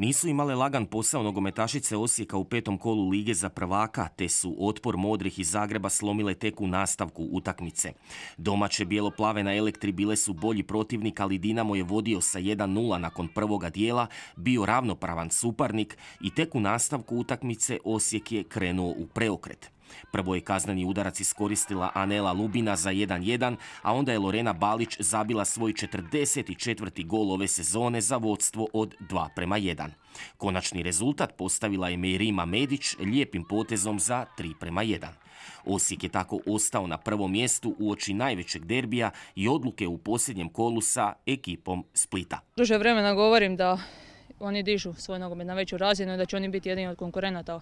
Nisu imale lagan posao nogometašice Osijeka u petom kolu lige za prvaka, te su otpor Modrih iz Zagreba slomile tek u nastavku utakmice. Domaće bijeloplave na Elektri bile su bolji protivnik, ali Dinamo je vodio sa 1-0 nakon prvoga dijela, bio ravnopravan suparnik i tek u nastavku utakmice Osijek je krenuo u preokret. Prvo je kazneni udarac iskoristila Anela Lubina za 1-1, a onda je Lorena Balić zabila svoj 44. gol ove sezone za vodstvo od 2 prema 1. Konačni rezultat postavila je Mirima Medić lijepim potezom za 3 prema 1. Osijek je tako ostao na prvom mjestu u oči najvećeg derbija i odluke u posljednjem kolu sa ekipom Splita. Duže vremena govorim da oni dižu svoj nogomet na veću razinu i da će oni biti jedini od konkurenata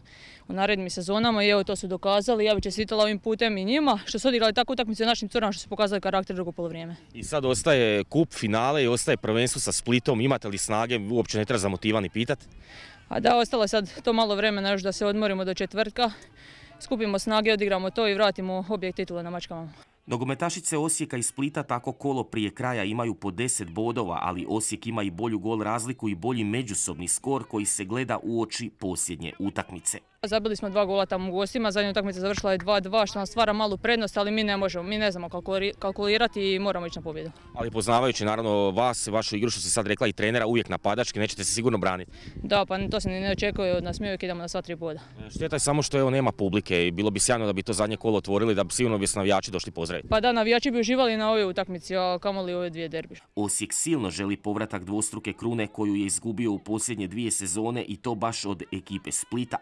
u narednim sezonama i evo to su dokazali. Ja bih čestitala ovim putem i njima što su odigrali tako utakmicu našim curama što su pokazali karakter drugo polovrijeme. I sad ostaje kup finale i ostaje prvenstvo sa Splitom. Imate li snage? Uopće ne treba za pitat. A da, ostalo je sad to malo vremena još da se odmorimo do četvrtka. Skupimo snage, odigramo to i vratimo objekt titula na mačkama. Nogometašice Osijeka i Splita tako kolo prije kraja imaju po 10 bodova, ali Osijek ima i bolju gol razliku i bolji međusobni skor koji se gleda u oči posljednje utakmice. Zabili smo dva gola tamo u gostima, zadnja utakmica završila je 2-2 što nam stvara malu prednost, ali mi ne možemo, mi ne znamo kalkulirati i moramo ići na pobjedu. Ali poznavajući naravno vas, vašu igru što ste sad rekla i trenera, uvijek napadački, nećete se sigurno braniti. Da, pa to se ne očekuje od nas, mi uvijek idemo na sva tri boda. Šteta je samo što evo nema publike i bilo bi sjajno da bi to zadnje kolo otvorili, da bi sigurno bi se navijači došli pozdraviti. Pa da, navijači bi uživali na ovoj utakmici, a li ove dvije derbi. Osijek silno želi povratak dvostruke krune koju je izgubio u posljednje dvije sezone i to baš od ekipe Splita.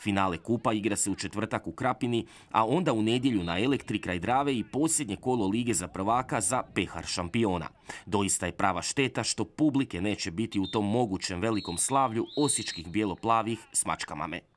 Finale kupa igra se u četvrtak u Krapini, a onda u nedjelju na Elektri kraj Drave i posljednje kolo Lige za prvaka za pehar šampiona. Doista je prava šteta što publike neće biti u tom mogućem velikom slavlju osječkih bijeloplavih s mačkamame.